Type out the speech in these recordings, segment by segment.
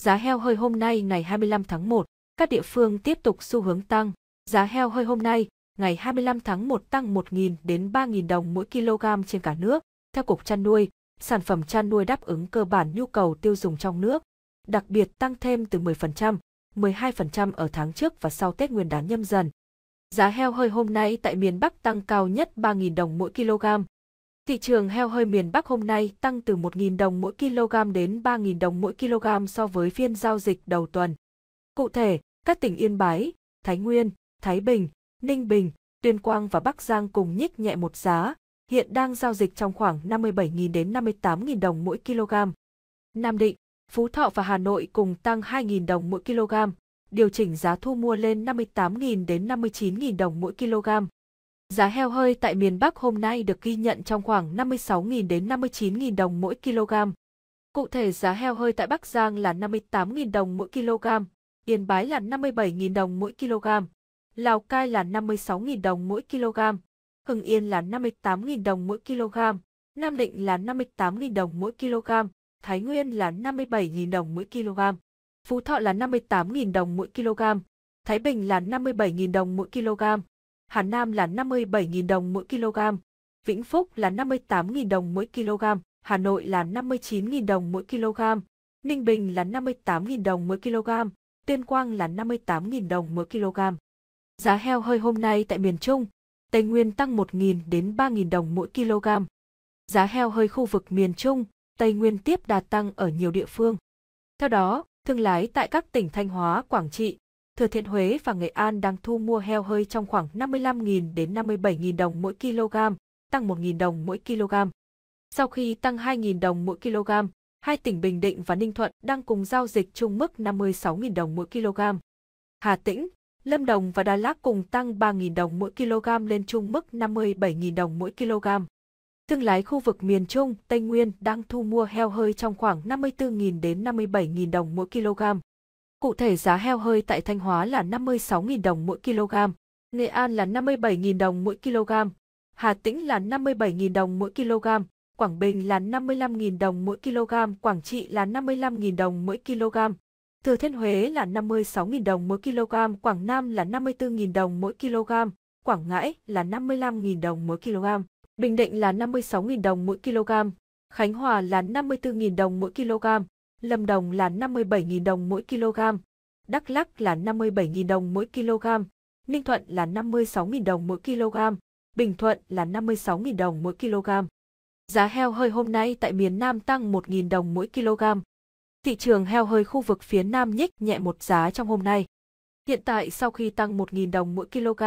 Giá heo hơi hôm nay ngày 25 tháng 1, các địa phương tiếp tục xu hướng tăng. Giá heo hơi hôm nay, ngày 25 tháng 1 tăng 1.000 đến 3.000 đồng mỗi kg trên cả nước. Theo Cục Chăn nuôi, sản phẩm chăn nuôi đáp ứng cơ bản nhu cầu tiêu dùng trong nước, đặc biệt tăng thêm từ 10%, 12% ở tháng trước và sau Tết Nguyên đán nhâm dần. Giá heo hơi hôm nay tại miền Bắc tăng cao nhất 3.000 đồng mỗi kg, Thị trường heo hơi miền Bắc hôm nay tăng từ 1.000 đồng mỗi kg đến 3.000 đồng mỗi kg so với phiên giao dịch đầu tuần. Cụ thể, các tỉnh Yên Bái, Thái Nguyên, Thái Bình, Ninh Bình, Tuyên Quang và Bắc Giang cùng nhích nhẹ một giá, hiện đang giao dịch trong khoảng 57.000 đến 58.000 đồng mỗi kg. Nam Định, Phú Thọ và Hà Nội cùng tăng 2.000 đồng mỗi kg, điều chỉnh giá thu mua lên 58.000 đến 59.000 đồng mỗi kg. Giá heo hơi tại miền Bắc hôm nay được ghi nhận trong khoảng 56.000 đến 59.000 đồng mỗi kg. Cụ thể giá heo hơi tại Bắc Giang là 58.000 đồng mỗi kg, Yên Bái là 57.000 đồng mỗi kg, Lào Cai là 56.000 đồng mỗi kg, Hưng Yên là 58.000 đồng mỗi kg, Nam Định là 58.000 đồng mỗi kg, Thái Nguyên là 57.000 đồng mỗi kg, Phú Thọ là 58.000 đồng mỗi kg, Thái Bình là 57.000 đồng mỗi kg. Hà Nam là 57.000 đồng mỗi kg, Vĩnh Phúc là 58.000 đồng mỗi kg, Hà Nội là 59.000 đồng mỗi kg, Ninh Bình là 58.000 đồng mỗi kg, Tuyên Quang là 58.000 đồng mỗi kg. Giá heo hơi hôm nay tại miền Trung, Tây Nguyên tăng 1.000 đến 3.000 đồng mỗi kg. Giá heo hơi khu vực miền Trung, Tây Nguyên tiếp đà tăng ở nhiều địa phương. Theo đó, thương lái tại các tỉnh Thanh Hóa, Quảng Trị, Thừa Thiên Huế và Nghệ An đang thu mua heo hơi trong khoảng 55.000 đến 57.000 đồng mỗi kg, tăng 1.000 đồng mỗi kg. Sau khi tăng 2.000 đồng mỗi kg, hai tỉnh Bình Định và Ninh Thuận đang cùng giao dịch chung mức 56.000 đồng mỗi kg. Hà Tĩnh, Lâm Đồng và Đà Lạt cùng tăng 3.000 đồng mỗi kg lên chung mức 57.000 đồng mỗi kg. Thương lái khu vực miền Trung, Tây Nguyên đang thu mua heo hơi trong khoảng 54.000 đến 57.000 đồng mỗi kg. Cụ thể giá heo hơi tại Thanh Hóa là 56.000 đồng mỗi kg, Nghệ An là 57.000 đồng mỗi kg, Hà Tĩnh là 57.000 đồng mỗi kg, Quảng Bình là 55.000 đồng mỗi kg, Quảng Trị là 55.000 đồng mỗi kg. Thừa Thiên Huế là 56.000 đồng mỗi kg, Quảng Nam là 54.000 đồng mỗi kg, Quảng Ngãi là 55.000 đồng mỗi kg, Bình Định là 56.000 đồng mỗi kg, Khánh Hòa là 54.000 đồng mỗi kg, Lâm Đồng là 57.000 đồng mỗi kg, Đắk Lắk là 57.000 đồng mỗi kg, Ninh Thuận là 56.000 đồng mỗi kg, Bình Thuận là 56.000 đồng mỗi kg. Giá heo hơi hôm nay tại miền Nam tăng 1.000 đồng mỗi kg. Thị trường heo hơi khu vực phía Nam nhích nhẹ một giá trong hôm nay. Hiện tại sau khi tăng 1.000 đồng mỗi kg,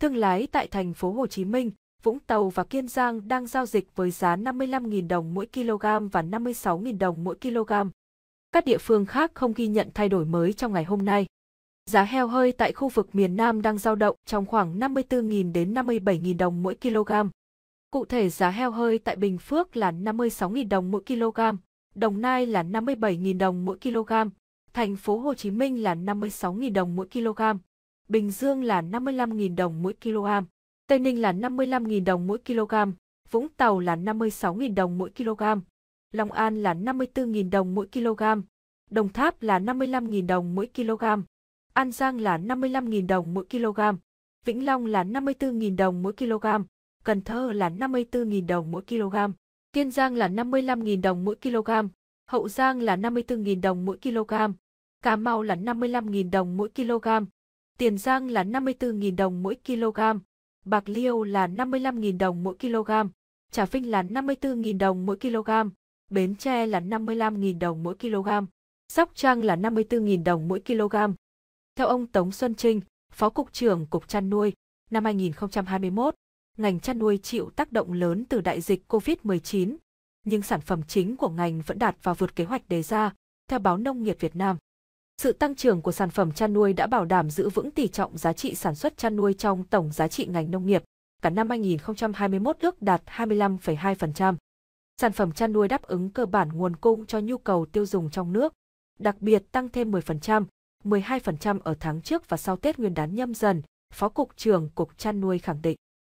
thương lái tại thành phố Hồ Chí Minh, Vũng Tàu và Kiên Giang đang giao dịch với giá 55.000 đồng mỗi kg và 56.000 đồng mỗi kg các địa phương khác không ghi nhận thay đổi mới trong ngày hôm nay. Giá heo hơi tại khu vực miền Nam đang giao động trong khoảng 54.000 đến 57.000 đồng mỗi kg. Cụ thể giá heo hơi tại Bình Phước là 56.000 đồng mỗi kg, Đồng Nai là 57.000 đồng mỗi kg, thành phố Hồ Chí Minh là 56.000 đồng mỗi kg, Bình Dương là 55.000 đồng mỗi kg, Tây Ninh là 55.000 đồng mỗi kg, Vũng Tàu là 56.000 đồng mỗi kg, Long An là 54.000 đồng mỗi kg, Đồng Tháp là 55.000 đồng mỗi kg, An Giang là 55.000 đồng mỗi kg, Vĩnh Long là 54.000 đồng mỗi kg, Cần Thơ là 54.000 đồng mỗi kg, Kiên Giang là 55.000 đồng mỗi kg, Hậu Giang là 54.000 đồng mỗi kg, Cà Mau là 55.000 đồng mỗi kg, Tiền Giang là 54.000 đồng mỗi kg, Bạc Liêu là 55.000 đồng mỗi kg, Trà Vinh là 54.000 đồng mỗi kg, Bến Tre là 55.000 đồng mỗi kg, Sóc Trăng là 54.000 đồng mỗi kg. Theo ông Tống Xuân Trinh, Phó Cục trưởng Cục Chăn nuôi, năm 2021, ngành chăn nuôi chịu tác động lớn từ đại dịch COVID-19, nhưng sản phẩm chính của ngành vẫn đạt và vượt kế hoạch đề ra, theo báo Nông nghiệp Việt Nam. Sự tăng trưởng của sản phẩm chăn nuôi đã bảo đảm giữ vững tỷ trọng giá trị sản xuất chăn nuôi trong tổng giá trị ngành nông nghiệp. Cả năm 2021 ước đạt 25,2%. Sản phẩm chăn nuôi đáp ứng cơ bản nguồn cung cho nhu cầu tiêu dùng trong nước, đặc biệt tăng thêm 10%, 12% ở tháng trước và sau Tết Nguyên đán nhâm dần, Phó Cục trưởng Cục Chăn nuôi khẳng định.